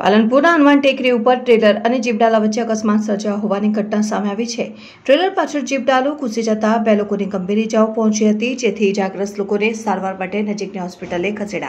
પાલનપુરના હનુમાન ટેકરી ઉપર ટ્રેલર અને જીપડાલા વચ્ચે અકસ્માત સર્જાયો હોવાની ઘટના સામે આવી છે ટ્રેલર પાછળ જીપડાલો ઘૂસી જતા બે લોકોની ગંભીર ઇજાઓ પહોંચી હતી જેથી ઇજાગ્રસ્ત લોકોને સારવાર માટે નજીકની હોસ્પિટલે ખસેડા